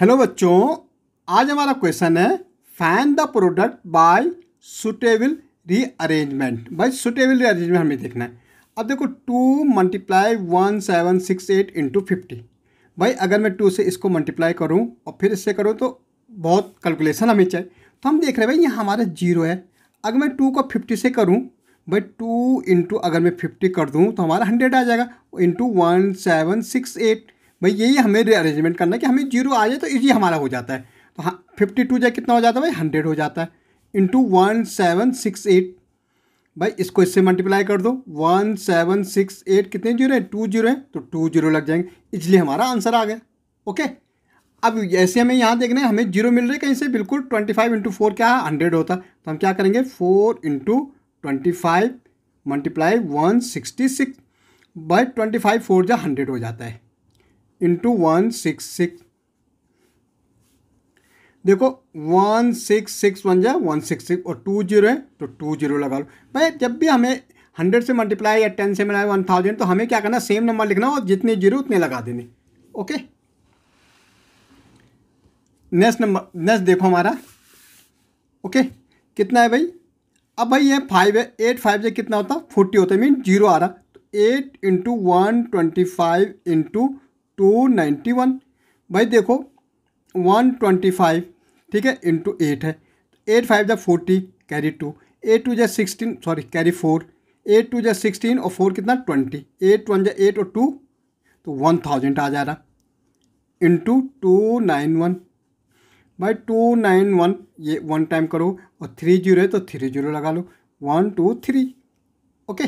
hello बच्चों आज हमारा क्वेश्चन है find the product by suitable rearrangement by suitable rearrangement हमें देखना है अब देखो to multiply one seven six eight into fifty भाई अगर मैं टू से इसको मल्टीप्लाई करूँ और फिर इससे करूँ तो बहुत कैलकुलेशन हमें चाहिए तो हम देख रहे हैं भाई यहाँ हमारा जीरो है अगर मैं टू को फिफ्टी से करूँ भाई टू इंटू अगर मैं फिफ्टी कर दूँ तो हमारा हंड्रेड आ जाएगा into one seven six eight भाई यही हमें अरेंजमेंट करना है कि हमें जीरो आ जाए तो इजी हमारा हो जाता है तो हाँ फिफ्टी टू जाए कितना हो जाता है भाई हंड्रेड हो जाता है into one seven six eight भाई इसको इससे मल्टीप्लाई कर दो वन सेवन सिक्स एट कितने जीरो हैं टू जीरो हैं तो टू जीरो लग जाएंगे इसलिए हमारा आंसर आ गया ओके अब ऐसे हमें यहाँ देखना है हमें जीरो मिल रहे कहीं से बिल्कुल ट्वेंटी फाइव इंटू फोर क्या है हंड्रेड होता तो हम क्या करेंगे four into twenty five multiply one sixty six by twenty five four जा हंड्रेड हो जाता है इंटू वन सिक्स सिक्स देखो वन सिक्स सिक्स वन जाए वन सिक्स सिक्स और टू जीरो है तो टू जीरो लगा लो भाई जब भी हमें हंड्रेड से मल्टीप्लाई या टेन से मिलाए वन थाउजेंड तो हमें क्या करना सेम नंबर लिखना और जितने जीरो उतने लगा देने ओके नेक्स्ट नंबर नेक्स्ट देखो हमारा ओके कितना है भाई अब भाई ये फाइव है एट फाइव से कितना होता फोर्टी होता है मीन जीरो आ रहा तो eight into one twenty five into two ninety one भाई देखो वन ट्वेंटी फाइव ठीक है इंटू एट है एट फाइव जै forty carry two eight two जै sixteen sorry carry four eight two जै सिक्सटीन और फोर कितना ट्वेंटी एट वन जै एट और टू तो वन थाउजेंड आ जा रहा इंटू टू नाइन वन भाई टू नाइन वन ये वन टाइम करो और थ्री जीरो है तो थ्री जीरो लगा लो one two three okay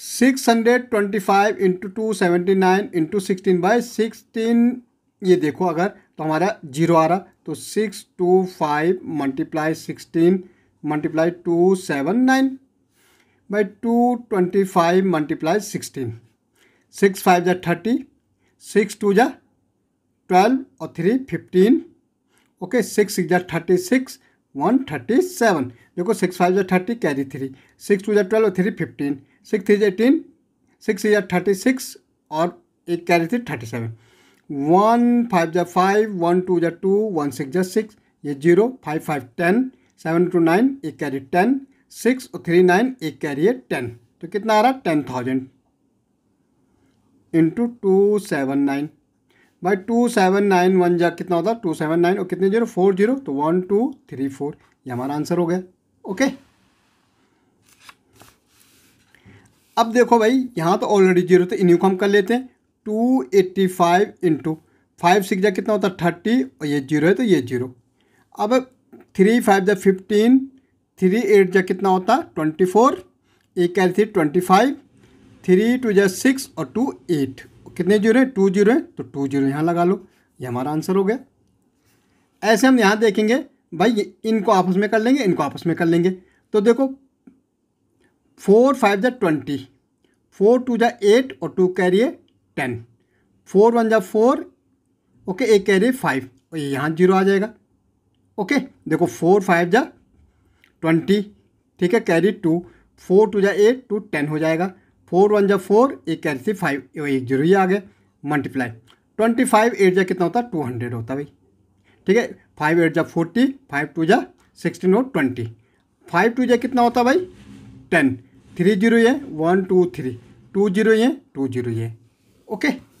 six hundred twenty five into two seventy nine into sixteen by sixteen ये देखो अगर तो हमारा जीरो आ रहा तो six two five multiply sixteen multiply two seven nine by two twenty five multiply sixteen six five जा thirty six two जा ट्वेल्व और three fifteen okay six six जा thirty six one thirty seven देखो six five जो thirty carry three six two जो twelve three fifteen six three जो eighteen six या thirty six और एक carry three thirty seven one five जो five one two जो टू वन सिक्स जो सिक्स ये zero five five ten seven two nine एक कैरी टेन सिक्स और थ्री नाइन एक कैरी है टेन तो कितना आ रहा है ten thousand into two seven nine भाई टू सेवन नाइन वन जा कितना होता है टू सेवन नाइन और कितने जीरो फोर जीरो तो वन टू थ्री फोर ये हमारा आंसर हो गया ओके अब देखो भाई यहाँ तो ऑलरेडी जीरो तो इन्हीं को हम कर लेते हैं two eighty five into five six जा कितना होता है थर्टी और ये जीरो है तो ये जीरो अब थ्री फाइव जा फिफ्टीन थ्री एट जा कितना होता है ट्वेंटी फोर एक रही थी ट्वेंटी फाइव थ्री टू जा सिक्स और टू एट कितने जीरो हैं टू जीरो हैं तो टू जीरो यहाँ लगा लो ये हमारा आंसर हो गया ऐसे हम यहाँ देखेंगे भाई इनको आपस में कर लेंगे इनको आपस में कर लेंगे तो देखो फोर फाइव जा ट्वेंटी फोर टू जै एट और two carry ten four one जा फोर ओके एक कैरिए फाइव और ये यहाँ जीरो आ जाएगा ओके देखो फोर फाइव जा ट्वेंटी ठीक है कैरी टू फोर टू जै एट टू टेन हो जाएगा फोर वन जब फोर एक कैंसिल फाइव एक जीरो आ गए मल्टीप्लाई ट्वेंटी फाइव एट जब कितना होता है टू हंड्रेड होता भाई ठीक है फाइव एट जा फोर्टी फाइव टू जा सिक्सटीन और ट्वेंटी फाइव टू जा कितना होता भाई टेन थ्री जीरो ये one two three two zero ये टू जीरो ये ओके